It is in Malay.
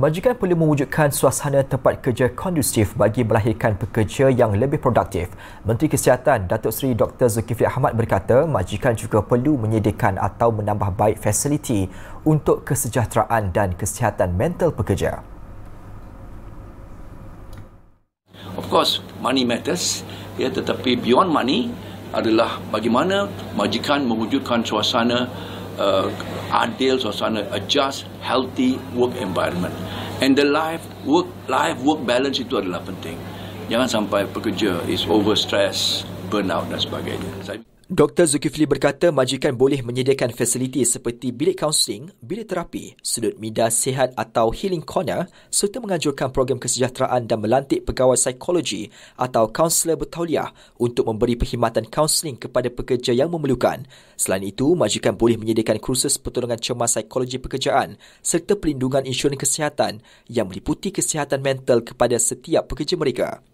Majikan perlu mewujudkan suasana tempat kerja kondusif bagi melahirkan pekerja yang lebih produktif. Menteri Kesihatan Datuk Seri Dr. Zulkifli Ahmad berkata majikan juga perlu menyediakan atau menambah baik fasiliti untuk kesejahteraan dan kesihatan mental pekerja. Of course, money matters. Ya, tetapi beyond money adalah bagaimana majikan mewujudkan suasana uh, ideal suasana, a just, healthy work environment. And the life work life work balance itu adalah penting. Jangan sampai pekerja is overstressed, burnout dan sebagainya. Dr. Zulkifli berkata majikan boleh menyediakan fasiliti seperti bilik kaunseling, bilik terapi, sudut mida sehat atau healing corner serta menganjurkan program kesejahteraan dan melantik pegawai psikologi atau kaunselor bertauliah untuk memberi perkhidmatan kaunseling kepada pekerja yang memerlukan. Selain itu, majikan boleh menyediakan kursus pertolongan cemas psikologi pekerjaan serta pelindungan insurans kesihatan yang meliputi kesihatan mental kepada setiap pekerja mereka.